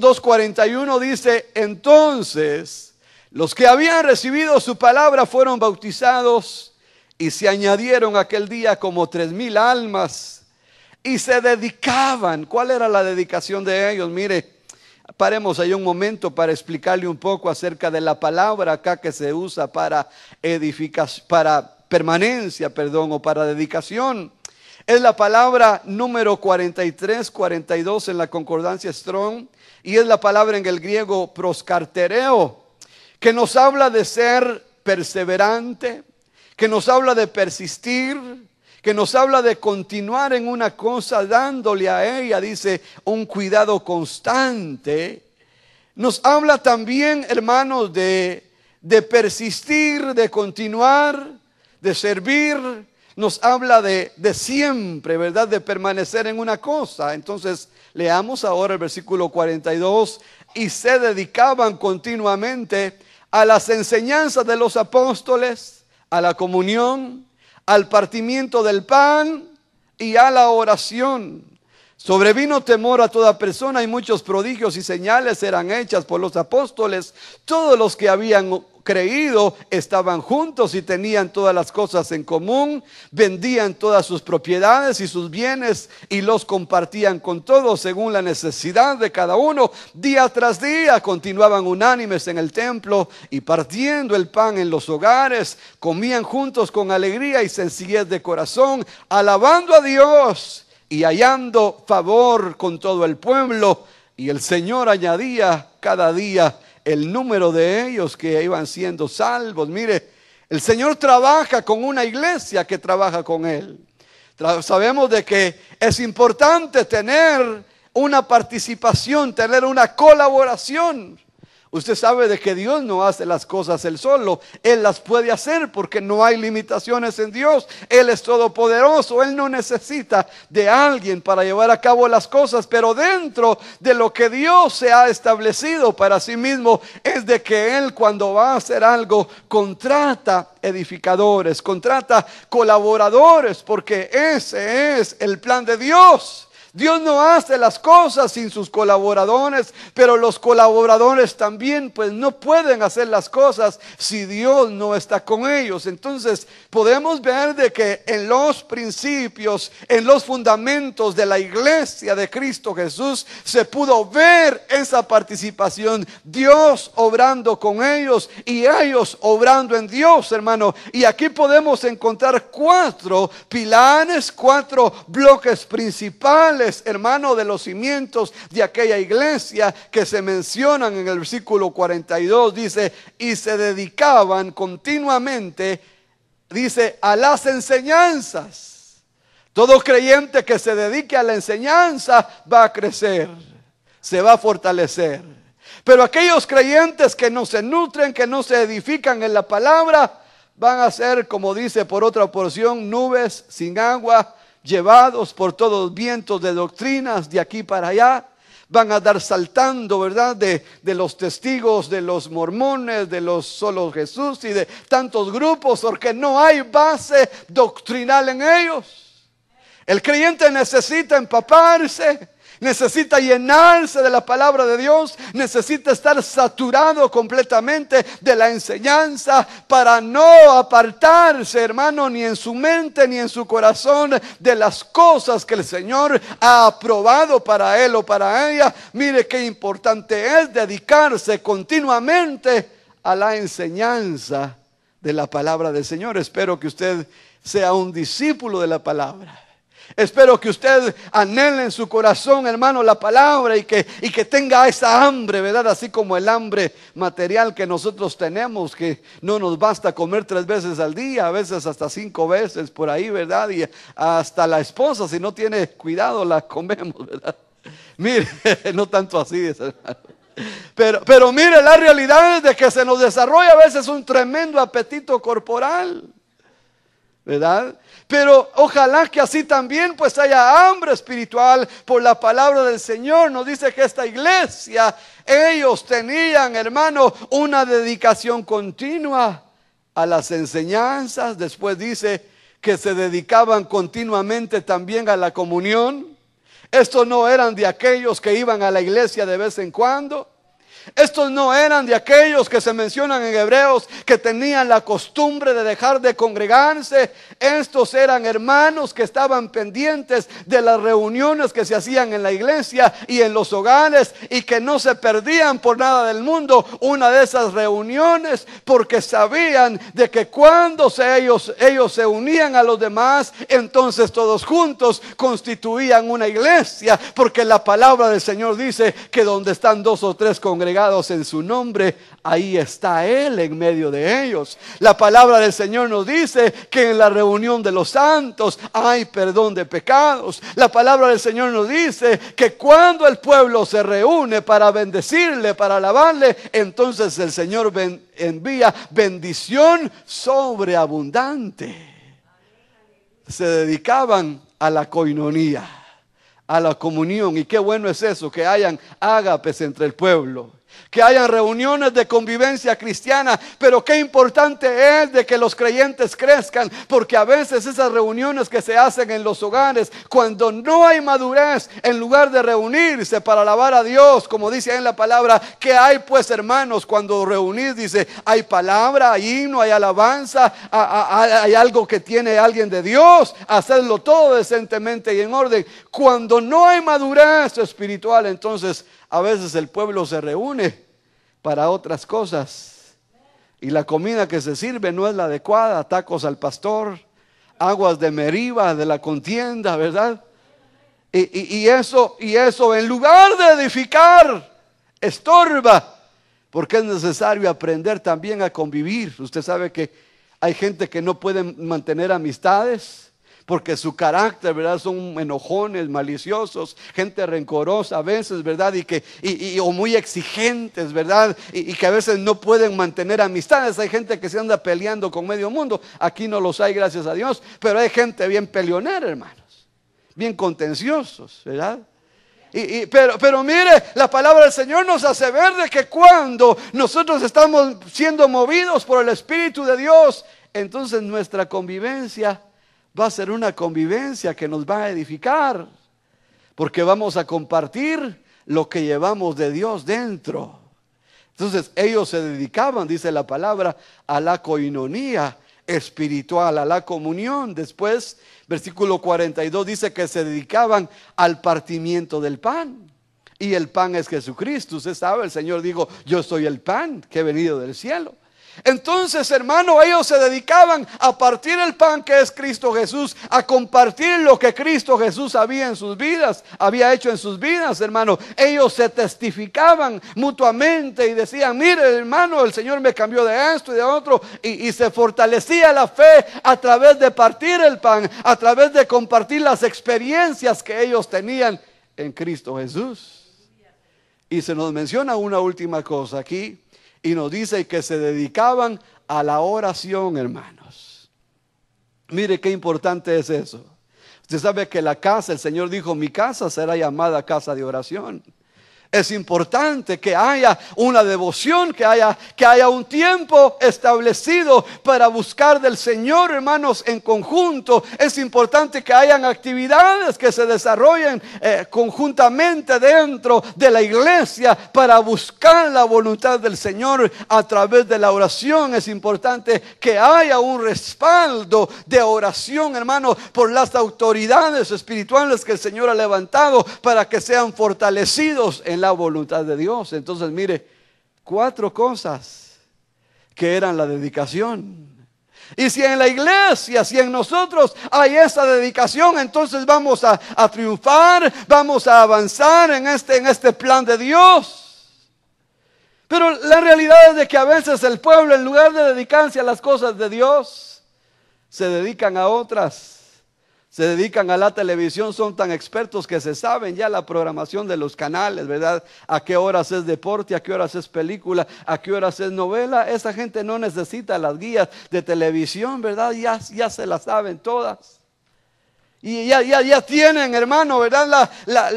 2.41 dice, entonces los que habían recibido su palabra fueron bautizados y se añadieron aquel día como tres mil almas y se dedicaban. ¿Cuál era la dedicación de ellos? Mire, paremos ahí un momento para explicarle un poco acerca de la palabra acá que se usa para edificación, para permanencia, perdón, o para dedicación. Es la palabra número 43, 42 en la concordancia Strong y es la palabra en el griego proscartereo, que nos habla de ser perseverante, que nos habla de persistir, que nos habla de continuar en una cosa dándole a ella, dice, un cuidado constante. Nos habla también, hermanos, de, de persistir, de continuar, de servir, nos habla de, siempre, ¿verdad? De permanecer en una cosa. Entonces, leamos ahora el versículo 42, y se dedicaban continuamente a las enseñanzas de los apóstoles, a la comunión, al partimiento del pan y a la oración. Sobrevino temor a toda persona y muchos prodigios y señales eran hechas por los apóstoles. Todos los que habían creído estaban juntos y tenían todas las cosas en común, vendían todas sus propiedades y sus bienes y los compartían con todos según la necesidad de cada uno. Día tras día continuaban unánimes en el templo y partiendo el pan en los hogares, comían juntos con alegría y sencillez de corazón, alabando a Dios y hallando favor con todo el pueblo. Y el Señor añadía cada día el número de ellos que iban siendo salvos. Mire, el Señor trabaja con una iglesia que trabaja con Él. Sabemos de que es importante tener una participación, tener una colaboración. Usted sabe de que Dios no hace las cosas él solo. Él las puede hacer porque no hay limitaciones en Dios. Él es todopoderoso. Él no necesita de alguien para llevar a cabo las cosas. Pero dentro de lo que Dios se ha establecido para sí mismo es de que Él cuando va a hacer algo contrata edificadores, contrata colaboradores porque ese es el plan de Dios. Dios no hace las cosas sin sus colaboradores, pero los colaboradores también pues no pueden hacer las cosas si Dios no está con ellos. Entonces podemos ver de que en los principios, en los fundamentos de la iglesia de Cristo Jesús, se pudo ver esa participación. Dios obrando con ellos y ellos obrando en Dios, hermano. Y aquí podemos encontrar cuatro pilares, cuatro bloques principales hermano, de los cimientos de aquella iglesia que se mencionan en el versículo 42, dice, y se dedicaban continuamente, dice, a las enseñanzas. Todo creyente que se dedique a la enseñanza va a crecer, se va a fortalecer. Pero aquellos creyentes que no se nutren, que no se edifican en la palabra, van a ser, como dice por otra porción, nubes sin agua, llevados por todos vientos de doctrinas de aquí para allá. Van a dar saltando, ¿verdad? De, los testigos, de los mormones, de los solos Jesús y de tantos grupos, porque no hay base doctrinal en ellos. El creyente necesita empaparse necesita llenarse de la palabra de Dios, necesita estar saturado completamente de la enseñanza para no apartarse, hermano, ni en su mente ni en su corazón de las cosas que el Señor ha aprobado para él o para ella. Mire qué importante es dedicarse continuamente a la enseñanza de la palabra del Señor. Espero que usted sea un discípulo de la palabra. Espero que usted anhele en su corazón, hermano, la palabra y que, que tenga esa hambre, ¿verdad? Así como el hambre material que nosotros tenemos, que no nos basta comer tres veces al día, a veces hasta cinco veces por ahí, ¿verdad? Y hasta la esposa, si no tiene cuidado, la comemos, ¿verdad? Mire, no tanto así, hermano. Pero, pero mire, la realidad es de que se nos desarrolla a veces un tremendo apetito corporal. ¿verdad? Pero ojalá que así también pues haya hambre espiritual por la palabra del Señor. Nos dice que esta iglesia, ellos tenían, hermano, una dedicación continua a las enseñanzas. Después dice que se dedicaban continuamente también a la comunión. Estos no eran de aquellos que iban a la iglesia de vez en cuando. Estos no eran de aquellos que se mencionan en Hebreos que tenían la costumbre de dejar de congregarse. Estos eran hermanos que estaban pendientes de las reuniones que se hacían en la iglesia y en los hogares y que no se perdían por nada del mundo una de esas reuniones porque sabían de que cuando ellos, ellos se unían a los demás, entonces todos juntos constituían una iglesia porque la palabra del Señor dice que donde están dos o tres congregaciones, en su nombre, ahí está Él en medio de ellos. La palabra del Señor nos dice que en la reunión de los santos hay perdón de pecados. La palabra del Señor nos dice que cuando el pueblo se reúne para bendecirle, para alabarle, entonces el Señor envía bendición sobreabundante. Se dedicaban a la coinonía a la comunión. Y qué bueno es eso, que hayan ágapes entre el pueblo que hayan reuniones de convivencia cristiana, pero qué importante es de que los creyentes crezcan, porque a veces esas reuniones que se hacen en los hogares, cuando no hay madurez, en lugar de reunirse para alabar a Dios, como dice en la palabra, que hay pues hermanos cuando reunir Dice, hay palabra, hay himno, hay alabanza, hay algo que tiene alguien de Dios, hacerlo todo decentemente y en orden. Cuando no hay madurez espiritual, entonces a veces el pueblo se reúne para otras cosas. Y la comida que se sirve no es la adecuada, tacos al pastor, aguas de meriva, de la contienda, ¿verdad? Y, eso, y eso, en lugar de edificar, estorba, porque es necesario aprender también a convivir. Usted sabe que hay gente que no puede mantener amistades, porque su carácter, ¿verdad? Son enojones, maliciosos, gente rencorosa a veces, ¿verdad? Y que, o muy exigentes, ¿verdad? Y, que a veces no pueden mantener amistades. Hay gente que se anda peleando con medio mundo. Aquí no los hay, gracias a Dios, pero hay gente bien peleonera, hermanos, bien contenciosos, ¿verdad? pero, pero mire, la palabra del Señor nos hace ver de que cuando nosotros estamos siendo movidos por el Espíritu de Dios, entonces nuestra convivencia va a ser una convivencia que nos va a edificar, porque vamos a compartir lo que llevamos de Dios dentro. Entonces ellos se dedicaban, dice la palabra, a la coinonía espiritual, a la comunión. Después, versículo 42 dice que se dedicaban al partimiento del pan. Y el pan es Jesucristo. Usted sabe, el Señor dijo, yo soy el pan que he venido del cielo. Entonces, hermano, ellos se dedicaban a partir el pan que es Cristo Jesús, a compartir lo que Cristo Jesús había en sus vidas, había hecho en sus vidas, hermano. Ellos se testificaban mutuamente y decían, mire, hermano, el Señor me cambió de esto y de otro, y, y se fortalecía la fe a través de partir el pan, a través de compartir las experiencias que ellos tenían en Cristo Jesús. Y se nos menciona una última cosa aquí, y nos dice que se dedicaban a la oración, hermanos. Mire qué importante es eso. Usted sabe que la casa, el Señor dijo, mi casa será llamada casa de oración es importante que haya una devoción, que haya, que haya un tiempo establecido para buscar del Señor, hermanos, en conjunto. Es importante que hayan actividades que se desarrollen eh, conjuntamente dentro de la iglesia para buscar la voluntad del Señor a través de la oración. Es importante que haya un respaldo de oración, hermanos, por las autoridades espirituales que el Señor ha levantado para que sean fortalecidos en la la voluntad de Dios. Entonces, mire, cuatro cosas que eran la dedicación. Y si en la iglesia, si en nosotros hay esa dedicación, entonces vamos a, triunfar, vamos a avanzar en este, en este plan de Dios. Pero la realidad es de que a veces el pueblo, en lugar de dedicarse a las cosas de Dios, se dedican a otras se dedican a la televisión son tan expertos que se saben ya la programación de los canales, ¿verdad? A qué horas es deporte, a qué horas es película, a qué horas es novela. Esa gente no necesita las guías de televisión, ¿verdad? Ya, ya se las saben todas. Y ya, tienen, hermano, ¿verdad?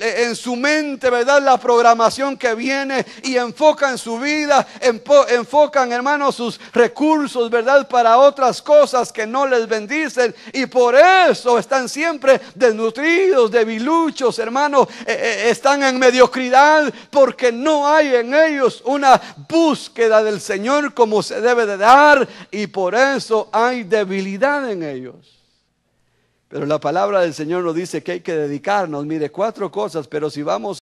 en su mente, ¿verdad? La programación que viene y enfocan su vida, enfocan, hermano, sus recursos, ¿verdad? Para otras cosas que no les bendicen. Y por eso están siempre desnutridos, debiluchos, hermano. Eh, eh, están en mediocridad porque no hay en ellos una búsqueda del Señor como se debe de dar. Y por eso hay debilidad en ellos. Pero la palabra del Señor nos dice que hay que dedicarnos, mire, cuatro cosas, pero si vamos